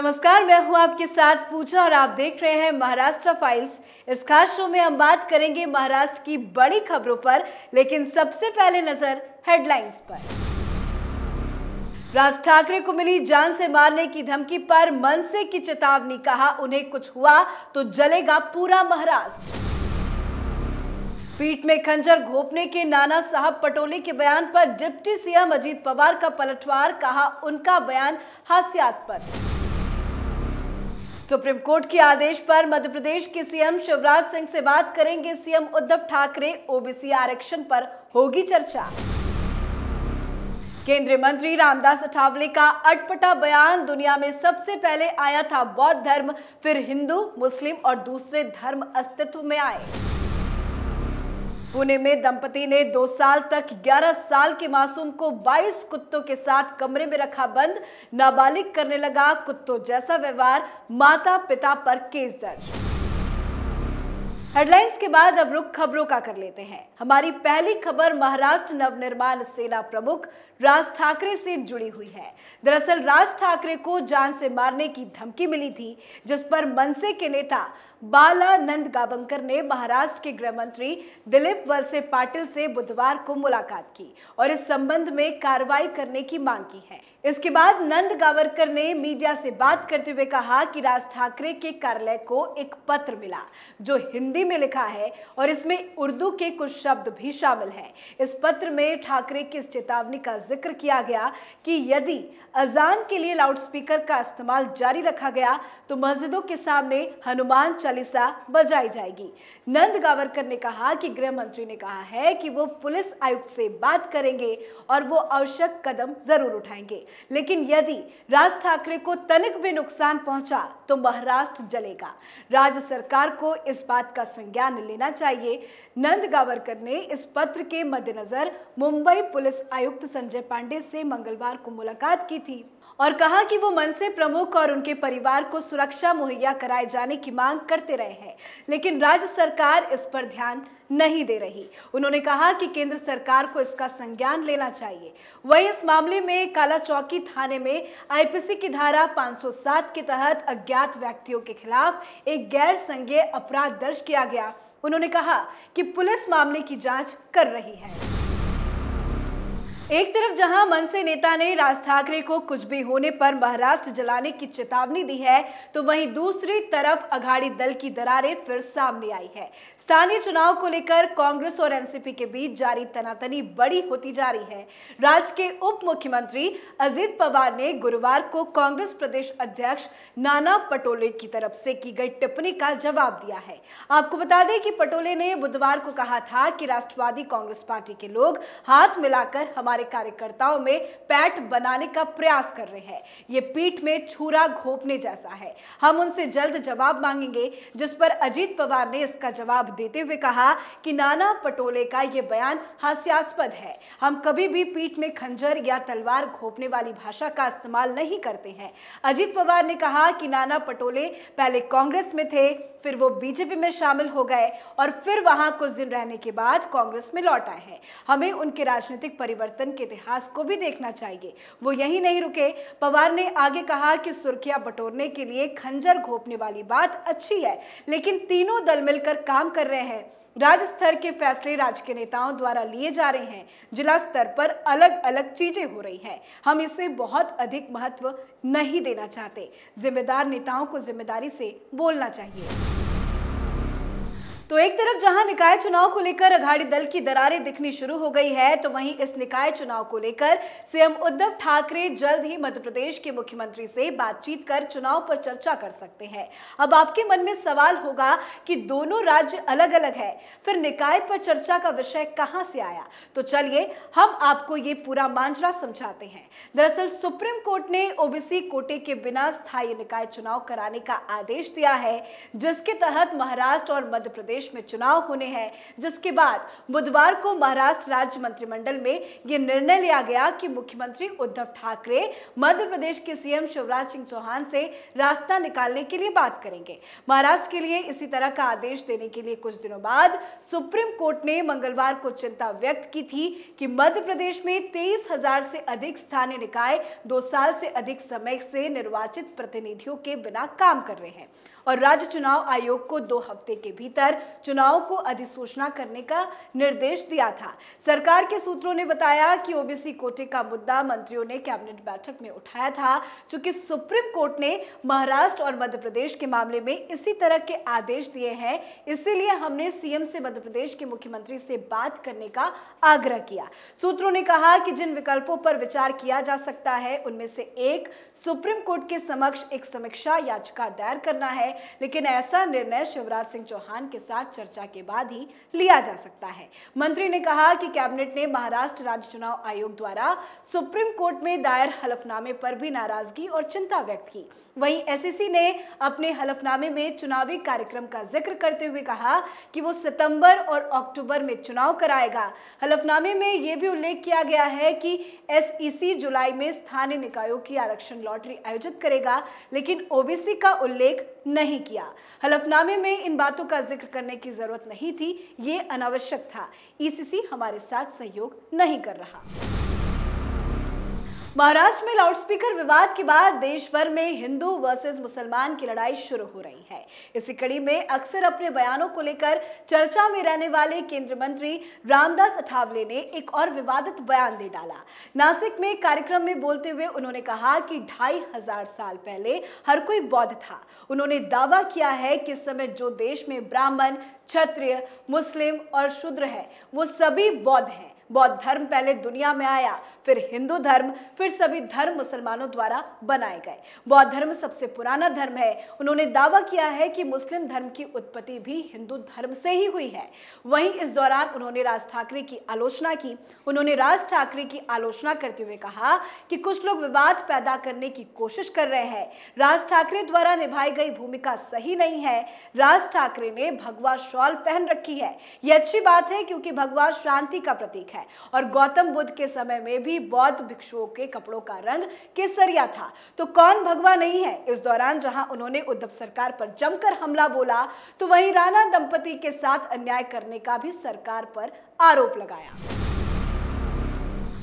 नमस्कार मैं हूं आपके साथ पूजा और आप देख रहे हैं महाराष्ट्र फाइल्स इस खास शो में हम बात करेंगे महाराष्ट्र की बड़ी खबरों पर लेकिन सबसे पहले नजर हेडलाइंस पर राज ठाकरे को मिली जान से मारने की धमकी पर मनसे की चेतावनी कहा उन्हें कुछ हुआ तो जलेगा पूरा महाराष्ट्र पीठ में खंजर घोपने के नाना साहब पटोले के बयान पर डिप्टी सीएम अजीत पवार का पलटवार कहा उनका बयान हास्यास्पद सुप्रीम कोर्ट के आदेश पर मध्य प्रदेश के सीएम शिवराज सिंह से बात करेंगे सीएम उद्धव ठाकरे ओबीसी आरक्षण पर होगी चर्चा केंद्रीय मंत्री रामदास अठावले का अटपटा बयान दुनिया में सबसे पहले आया था बौद्ध धर्म फिर हिंदू मुस्लिम और दूसरे धर्म अस्तित्व में आए पुणे में दंपति ने दो साल तक 11 साल के मासूम को 22 कुत्तों के साथ कमरे में रखा बंद नाबालिग करने लगा कुत्तों जैसा व्यवहार माता पिता पर केस दर्ज हेडलाइंस के बाद अब रुख खबरों का कर लेते हैं हमारी पहली खबर महाराष्ट्र नवनिर्माण सेना प्रमुख राज ठाकरे से जुड़ी हुई है दरअसल राज ठाकरे को जान से मारने की धमकी मिली थी जिस पर मनसे के नेता बाला नंद गावंकर ने महाराष्ट्र के गृह मंत्री दिलीप वलसे पाटिल से बुधवार को मुलाकात की और इस संबंध में कार्रवाई करने की मांग की है इसके बाद नंद गावरकर ने मीडिया से बात करते हुए कहा कि राज ठाकरे के कार्यालय को एक पत्र मिला जो हिंदी में लिखा है और इसमें उर्दू के कुछ शब्द भी शामिल हैं इस पत्र में ठाकरे की चेतावनी का जिक्र किया गया कि यदि अजान के लिए लाउडस्पीकर का इस्तेमाल जारी रखा गया तो मस्जिदों के सामने हनुमान चालीसा बजाई जाएगी नंद गावरकर ने कहा कि गृह मंत्री ने कहा है कि वो पुलिस आयुक्त से बात करेंगे और वो आवश्यक कदम जरूर उठाएंगे लेकिन यदि राज ठाकरे को तनिक भी नुकसान पहुंचा तो महाराष्ट्र जलेगा राज्य सरकार को इस बात का संज्ञान लेना चाहिए नंद गावरकर ने इस पत्र के मद्देनजर मुंबई पुलिस आयुक्त संजय पांडे से मंगलवार को मुलाकात की थी और कहा कि वो मनसे प्रमुख और उनके परिवार को सुरक्षा मुहैया कराए जाने की मांग करते रहे हैं लेकिन राज्य सरकार इस पर ध्यान नहीं दे रही उन्होंने कहा कि केंद्र सरकार को इसका संज्ञान लेना चाहिए वहीं इस मामले में काला चौकी थाने में आईपीसी की धारा 507 के तहत अज्ञात व्यक्तियों के खिलाफ एक गैर संज्ञेय अपराध दर्ज किया गया उन्होंने कहा कि पुलिस मामले की जांच कर रही है एक तरफ जहां मनसे नेता ने राज ठाकरे को कुछ भी होने पर महाराष्ट्र जलाने की चेतावनी दी है तो वहीं दूसरी तरफ अघाड़ी दल की दरारें फिर सामने आई है स्थानीय चुनाव को लेकर कांग्रेस और एनसीपी के बीच जारी तनातनी बड़ी होती जा रही है राज्य के उप मुख्यमंत्री अजीत पवार ने गुरुवार को कांग्रेस प्रदेश अध्यक्ष नाना पटोले की तरफ से की गई टिप्पणी का जवाब दिया है आपको बता दें कि पटोले ने बुधवार को कहा था कि राष्ट्रवादी कांग्रेस पार्टी के लोग हाथ मिलाकर हमारे हमारे कार्यकर्ताओं में पैट बनाने का प्रयास कर रहे हैं ये पीठ में छुरा घोपने जैसा है हम उनसे जल्द जवाब मांगेंगे जिस पर अजीत पवार ने इसका जवाब देते हुए कहा कि नाना पटोले का ये बयान हास्यास्पद है हम कभी भी पीठ में खंजर या तलवार घोपने वाली भाषा का इस्तेमाल नहीं करते हैं अजीत पवार ने कहा कि नाना पटोले पहले कांग्रेस में थे फिर वो बीजेपी में शामिल हो गए और फिर वहां कुछ दिन रहने के बाद कांग्रेस में लौट आए हैं हमें उनके राजनीतिक परिवर्तन के इतिहास को भी देखना चाहिए वो यही नहीं रुके पवार ने आगे कहा कि सुर्खियां बटोरने के लिए खंजर घोपने वाली बात अच्छी है लेकिन तीनों दल मिलकर काम कर रहे हैं राज्य स्तर के फैसले राज्य के नेताओं द्वारा लिए जा रहे हैं जिला स्तर पर अलग अलग चीजें हो रही हैं हम इसे बहुत अधिक महत्व नहीं देना चाहते जिम्मेदार नेताओं को जिम्मेदारी से बोलना चाहिए तो एक तरफ जहां निकाय चुनाव को लेकर अघाड़ी दल की दरारें दिखनी शुरू हो गई है तो वहीं इस निकाय चुनाव को लेकर सीएम उद्धव ठाकरे जल्द ही मध्य प्रदेश के मुख्यमंत्री से बातचीत कर चुनाव पर चर्चा कर सकते हैं अब आपके मन में सवाल होगा कि दोनों राज्य अलग अलग है फिर निकाय पर चर्चा का विषय कहाँ से आया तो चलिए हम आपको ये पूरा मांजरा समझाते हैं दरअसल सुप्रीम कोर्ट ने ओबीसी कोटे के बिना स्थायी निकाय चुनाव कराने का आदेश दिया है जिसके तहत महाराष्ट्र और मध्य प्रदेश प्रदेश में चुनाव होने हैं जिसके बाद बुधवार को महाराष्ट्र राज्य मंत्रिमंडल में ये निर्णय लिया गया कि मुख्यमंत्री उद्धव ठाकरे मध्य प्रदेश के सीएम शिवराज सिंह चौहान से रास्ता निकालने के लिए बात करेंगे महाराष्ट्र के लिए इसी तरह का आदेश देने के लिए कुछ दिनों बाद सुप्रीम कोर्ट ने मंगलवार को चिंता व्यक्त की थी कि मध्य प्रदेश में तेईस हजार से अधिक स्थानीय निकाय दो साल से अधिक समय से निर्वाचित प्रतिनिधियों के बिना काम कर रहे हैं और राज्य चुनाव आयोग को दो हफ्ते के भीतर चुनाव को अधिसूचना करने का निर्देश दिया था सरकार के सूत्रों ने बताया कि ओबीसी कोटे का मुद्दा मंत्रियों ने कैबिनेट बैठक में उठाया था चूंकि सुप्रीम कोर्ट ने महाराष्ट्र और मध्य प्रदेश के मामले में इसी तरह के आदेश दिए हैं इसीलिए हमने सीएम से मध्य प्रदेश के मुख्यमंत्री से बात करने का आग्रह किया सूत्रों ने कहा कि जिन विकल्पों पर विचार किया जा सकता है उनमें से एक सुप्रीम कोर्ट के समक्ष एक समीक्षा याचिका दायर करना है है लेकिन ऐसा निर्णय शिवराज सिंह चौहान के साथ चर्चा के बाद ही लिया जा सकता है मंत्री ने कहा कि कैबिनेट ने महाराष्ट्र राज्य चुनाव आयोग द्वारा सुप्रीम कोर्ट में दायर हलफनामे पर भी नाराजगी और चिंता व्यक्त की वहीं एस ने अपने हलफनामे में चुनावी कार्यक्रम का जिक्र करते हुए कहा कि वो सितंबर और अक्टूबर में चुनाव कराएगा हलफनामे में यह भी उल्लेख किया गया है कि एस जुलाई में स्थानीय निकायों की आरक्षण लॉटरी आयोजित करेगा लेकिन ओबीसी का उल्लेख नहीं किया हलफनामे में इन बातों का जिक्र करने की ज़रूरत नहीं थी ये अनावश्यक था ईसीसी हमारे साथ सहयोग नहीं कर रहा महाराष्ट्र में लाउडस्पीकर विवाद के बाद देश भर में हिंदू वर्सेस मुसलमान की लड़ाई शुरू हो रही है इसी कड़ी में अक्सर अपने बयानों को लेकर चर्चा में रहने वाले केंद्रीय मंत्री रामदास अठावले ने एक और विवादित बयान दे डाला नासिक में कार्यक्रम में बोलते हुए उन्होंने कहा कि ढाई हजार साल पहले हर कोई बौद्ध था उन्होंने दावा किया है कि इस समय जो देश में ब्राह्मण क्षत्रिय मुस्लिम और शूद्र है वो सभी बौद्ध हैं बौद्ध धर्म पहले दुनिया में आया फिर हिंदू धर्म फिर सभी धर्म मुसलमानों द्वारा बनाए गए बौद्ध धर्म सबसे पुराना धर्म है उन्होंने दावा किया है कि मुस्लिम धर्म की उत्पत्ति भी हिंदू धर्म से ही हुई है वहीं इस दौरान उन्होंने राज ठाकरे की आलोचना की उन्होंने राज ठाकरे की आलोचना करते हुए कहा कि कुछ लोग विवाद पैदा करने की कोशिश कर रहे हैं राज ठाकरे द्वारा निभाई गई भूमिका सही नहीं है राज ठाकरे ने भगवा शॉल पहन रखी है यह अच्छी बात है क्योंकि भगवा शांति का प्रतीक है है और गौतम बुद्ध के समय में भी बौद्ध भिक्षुओं के कपड़ों का रंग केसरिया था तो कौन भगवा नहीं है इस दौरान जहां उन्होंने उद्धव सरकार पर जमकर हमला बोला तो वहीं राणा दंपति के साथ अन्याय करने का भी सरकार पर आरोप लगाया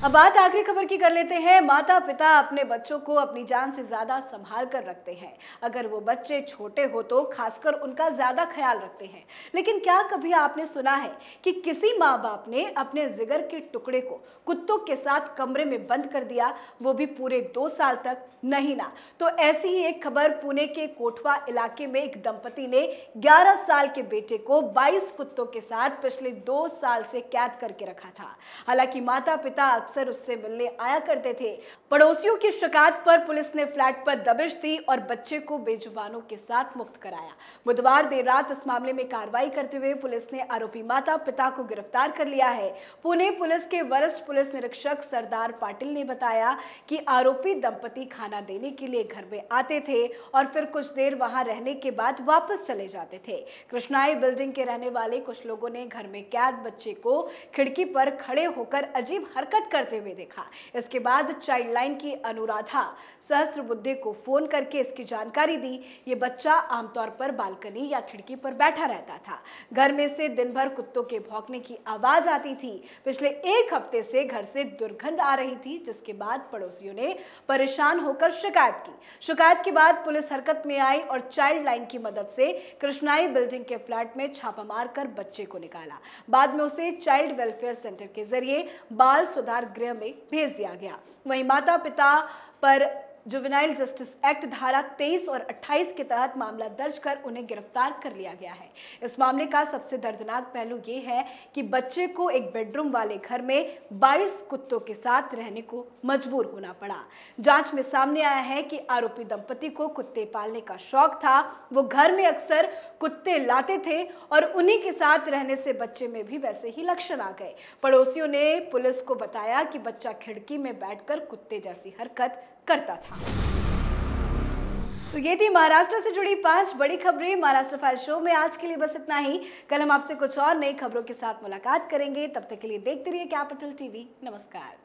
अब बात आखिरी खबर की कर लेते हैं माता पिता अपने बच्चों को अपनी जान से ज़्यादा संभाल कर रखते हैं अगर वो बच्चे छोटे हो तो खासकर उनका ज़्यादा ख्याल रखते हैं लेकिन क्या कभी आपने सुना है कि किसी माँ बाप ने अपने जिगर के टुकड़े को कुत्तों के साथ कमरे में बंद कर दिया वो भी पूरे दो साल तक नहीं ना तो ऐसी ही एक खबर पुणे के कोठवा इलाके में एक दंपति ने ग्यारह साल के बेटे को बाईस कुत्तों के साथ पिछले दो साल से कैद करके रखा था हालांकि माता पिता अक्सर अक्सर उससे मिलने आया करते थे पड़ोसियों की शिकायत पर पुलिस ने फ्लैट पर दबिश दी और बच्चे को बेजुबानों के साथ मुक्त कराया बुधवार देर रात इस मामले में कार्रवाई करते हुए पुलिस ने आरोपी माता पिता को गिरफ्तार कर लिया है पुणे पुलिस के वरिष्ठ पुलिस निरीक्षक सरदार पाटिल ने बताया कि आरोपी दंपति खाना देने के लिए घर में आते थे और फिर कुछ देर वहां रहने के बाद वापस चले जाते थे कृष्णाई बिल्डिंग के रहने वाले कुछ लोगों ने घर में कैद बच्चे को खिड़की पर खड़े होकर अजीब हरकत कर करते हुए देखा इसके बाद चाइल्ड लाइन की अनुराधा सहस्त्र बुद्धे को फोन करके इसकी जानकारी दी ये बच्चा आमतौर पर बालकनी या खिड़की पर बैठा रहता था घर में से दिन भर कुत्तों के भौंकने की आवाज आती थी पिछले एक हफ्ते से घर से दुर्गंध आ रही थी जिसके बाद पड़ोसियों ने परेशान होकर शिकायत की शिकायत के बाद पुलिस हरकत में आई और चाइल्ड लाइन की मदद से कृष्णाई बिल्डिंग के फ्लैट में छापा मारकर बच्चे को निकाला बाद में उसे चाइल्ड वेलफेयर सेंटर के जरिए बाल सुधार गृह में भेज दिया गया वहीं माता पिता पर जुवेनाइल जस्टिस एक्ट धारा 23 और 28 के तहत मामला दर्ज कर उन्हें गिरफ्तार कर लिया गया है इस मामले का सबसे दर्दनाक पहलू ये है कि बच्चे को एक बेडरूम वाले घर में 22 कुत्तों के साथ रहने को मजबूर होना पड़ा जांच में सामने आया है कि आरोपी दंपति को कुत्ते पालने का शौक था वो घर में अक्सर कुत्ते लाते थे और उन्हीं के साथ रहने से बच्चे में भी वैसे ही लक्षण आ गए पड़ोसियों ने पुलिस को बताया कि बच्चा खिड़की में बैठकर कुत्ते जैसी हरकत करता था तो ये थी महाराष्ट्र से जुड़ी पांच बड़ी खबरें महाराष्ट्र फाइल शो में आज के लिए बस इतना ही कल हम आपसे कुछ और नई खबरों के साथ मुलाकात करेंगे तब तक के लिए देखते रहिए कैपिटल टीवी नमस्कार